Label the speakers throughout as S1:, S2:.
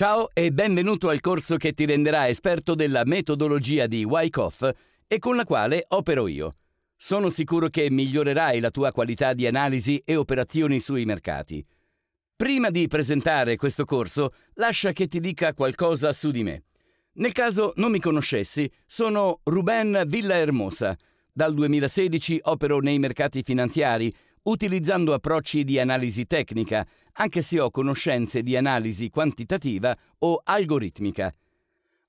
S1: Ciao e benvenuto al corso che ti renderà esperto della metodologia di Wyckoff e con la quale opero io. Sono sicuro che migliorerai la tua qualità di analisi e operazioni sui mercati. Prima di presentare questo corso, lascia che ti dica qualcosa su di me. Nel caso non mi conoscessi, sono Ruben Villahermosa. Dal 2016 opero nei mercati finanziari utilizzando approcci di analisi tecnica, anche se ho conoscenze di analisi quantitativa o algoritmica.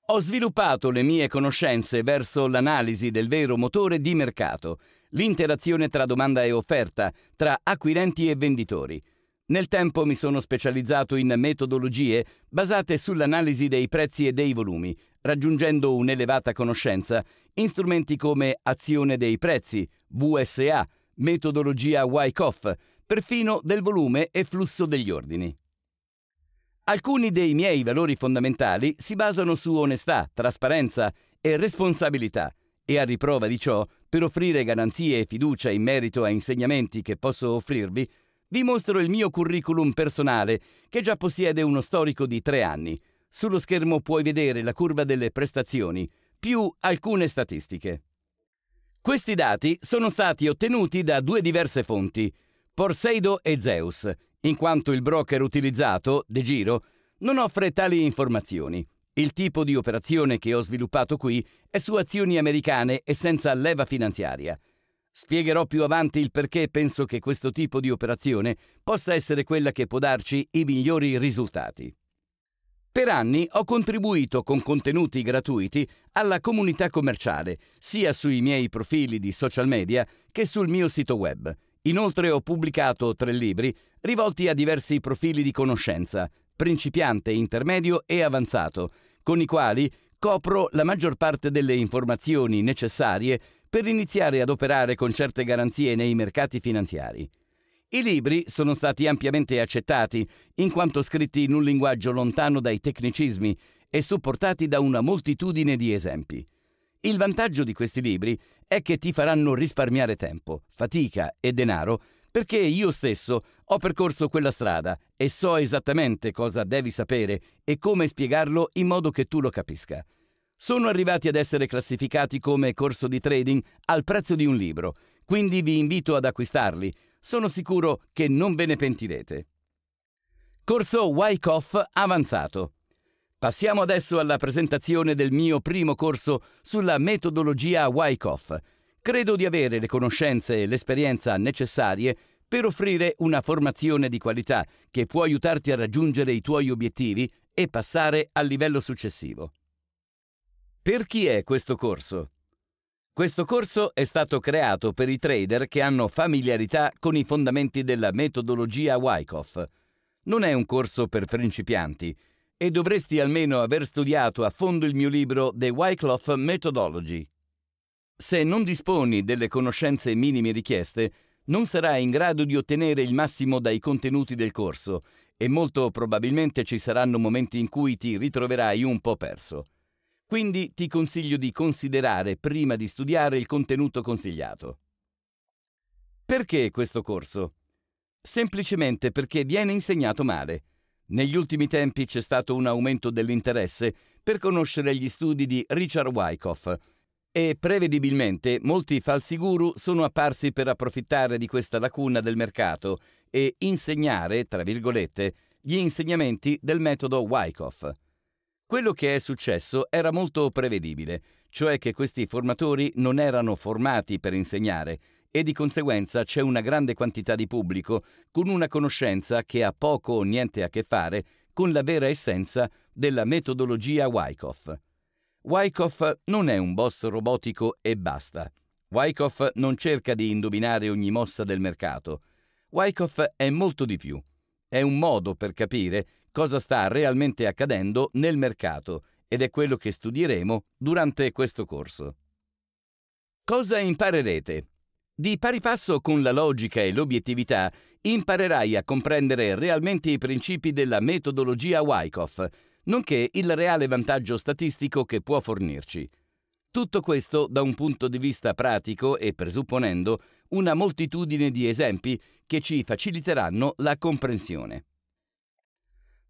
S1: Ho sviluppato le mie conoscenze verso l'analisi del vero motore di mercato, l'interazione tra domanda e offerta, tra acquirenti e venditori. Nel tempo mi sono specializzato in metodologie basate sull'analisi dei prezzi e dei volumi, raggiungendo un'elevata conoscenza in strumenti come azione dei prezzi, VSA, metodologia Wyckoff, perfino del volume e flusso degli ordini. Alcuni dei miei valori fondamentali si basano su onestà, trasparenza e responsabilità e a riprova di ciò, per offrire garanzie e fiducia in merito a insegnamenti che posso offrirvi, vi mostro il mio curriculum personale che già possiede uno storico di tre anni. Sullo schermo puoi vedere la curva delle prestazioni, più alcune statistiche. Questi dati sono stati ottenuti da due diverse fonti, Porseido e Zeus, in quanto il broker utilizzato, De Giro, non offre tali informazioni. Il tipo di operazione che ho sviluppato qui è su azioni americane e senza leva finanziaria. Spiegherò più avanti il perché penso che questo tipo di operazione possa essere quella che può darci i migliori risultati. Per anni ho contribuito con contenuti gratuiti alla comunità commerciale, sia sui miei profili di social media che sul mio sito web. Inoltre ho pubblicato tre libri rivolti a diversi profili di conoscenza, principiante, intermedio e avanzato, con i quali copro la maggior parte delle informazioni necessarie per iniziare ad operare con certe garanzie nei mercati finanziari. I libri sono stati ampiamente accettati, in quanto scritti in un linguaggio lontano dai tecnicismi e supportati da una moltitudine di esempi. Il vantaggio di questi libri è che ti faranno risparmiare tempo, fatica e denaro, perché io stesso ho percorso quella strada e so esattamente cosa devi sapere e come spiegarlo in modo che tu lo capisca. Sono arrivati ad essere classificati come corso di trading al prezzo di un libro, quindi vi invito ad acquistarli sono sicuro che non ve ne pentirete. Corso Wyckoff avanzato. Passiamo adesso alla presentazione del mio primo corso sulla metodologia Wyckoff. Credo di avere le conoscenze e l'esperienza necessarie per offrire una formazione di qualità che può aiutarti a raggiungere i tuoi obiettivi e passare al livello successivo. Per chi è questo corso? Questo corso è stato creato per i trader che hanno familiarità con i fondamenti della metodologia Wyckoff. Non è un corso per principianti e dovresti almeno aver studiato a fondo il mio libro The Wyckoff Methodology. Se non disponi delle conoscenze minime richieste, non sarai in grado di ottenere il massimo dai contenuti del corso e molto probabilmente ci saranno momenti in cui ti ritroverai un po' perso. Quindi ti consiglio di considerare prima di studiare il contenuto consigliato. Perché questo corso? Semplicemente perché viene insegnato male. Negli ultimi tempi c'è stato un aumento dell'interesse per conoscere gli studi di Richard Wyckoff e prevedibilmente molti falsi guru sono apparsi per approfittare di questa lacuna del mercato e insegnare, tra virgolette, gli insegnamenti del metodo Wyckoff. Quello che è successo era molto prevedibile, cioè che questi formatori non erano formati per insegnare e di conseguenza c'è una grande quantità di pubblico con una conoscenza che ha poco o niente a che fare con la vera essenza della metodologia Wyckoff. Wyckoff non è un boss robotico e basta. Wyckoff non cerca di indovinare ogni mossa del mercato. Wyckoff è molto di più. È un modo per capire cosa sta realmente accadendo nel mercato ed è quello che studieremo durante questo corso. Cosa imparerete? Di pari passo con la logica e l'obiettività imparerai a comprendere realmente i principi della metodologia Wyckoff, nonché il reale vantaggio statistico che può fornirci. Tutto questo da un punto di vista pratico e presupponendo una moltitudine di esempi che ci faciliteranno la comprensione.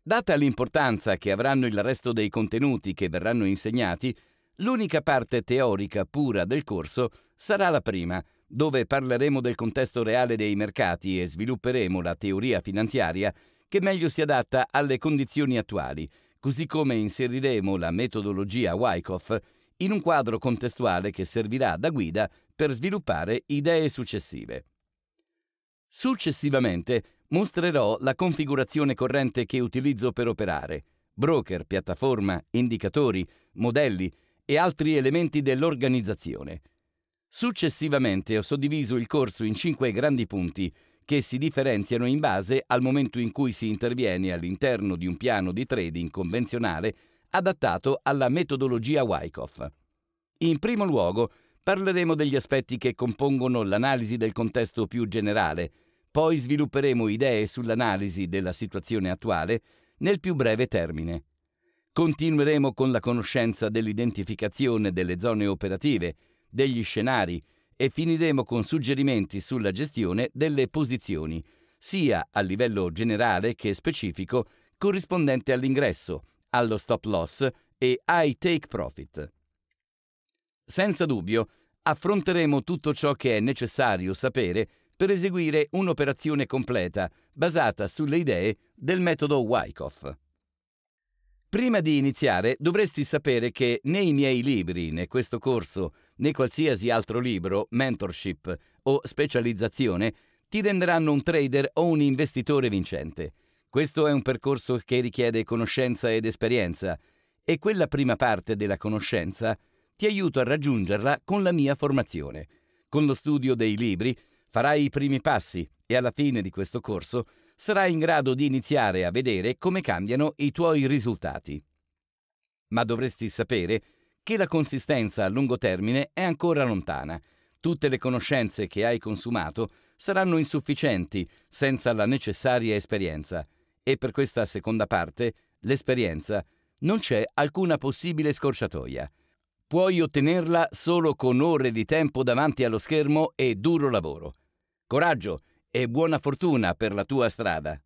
S1: Data l'importanza che avranno il resto dei contenuti che verranno insegnati, l'unica parte teorica pura del corso sarà la prima, dove parleremo del contesto reale dei mercati e svilupperemo la teoria finanziaria che meglio si adatta alle condizioni attuali, così come inseriremo la metodologia Wyckoff in un quadro contestuale che servirà da guida per sviluppare idee successive. Successivamente mostrerò la configurazione corrente che utilizzo per operare, broker, piattaforma, indicatori, modelli e altri elementi dell'organizzazione. Successivamente ho suddiviso il corso in cinque grandi punti che si differenziano in base al momento in cui si interviene all'interno di un piano di trading convenzionale adattato alla metodologia Wyckoff. In primo luogo parleremo degli aspetti che compongono l'analisi del contesto più generale, poi svilupperemo idee sull'analisi della situazione attuale nel più breve termine. Continueremo con la conoscenza dell'identificazione delle zone operative, degli scenari e finiremo con suggerimenti sulla gestione delle posizioni, sia a livello generale che specifico corrispondente all'ingresso, allo stop loss e ai take profit. Senza dubbio, affronteremo tutto ciò che è necessario sapere per eseguire un'operazione completa basata sulle idee del metodo Wyckoff. Prima di iniziare dovresti sapere che né i miei libri, né questo corso, né qualsiasi altro libro, mentorship o specializzazione, ti renderanno un trader o un investitore vincente. Questo è un percorso che richiede conoscenza ed esperienza e quella prima parte della conoscenza ti aiuto a raggiungerla con la mia formazione. Con lo studio dei libri farai i primi passi e alla fine di questo corso sarai in grado di iniziare a vedere come cambiano i tuoi risultati. Ma dovresti sapere che la consistenza a lungo termine è ancora lontana. Tutte le conoscenze che hai consumato saranno insufficienti senza la necessaria esperienza e per questa seconda parte, l'esperienza, non c'è alcuna possibile scorciatoia. Puoi ottenerla solo con ore di tempo davanti allo schermo e duro lavoro. Coraggio e buona fortuna per la tua strada.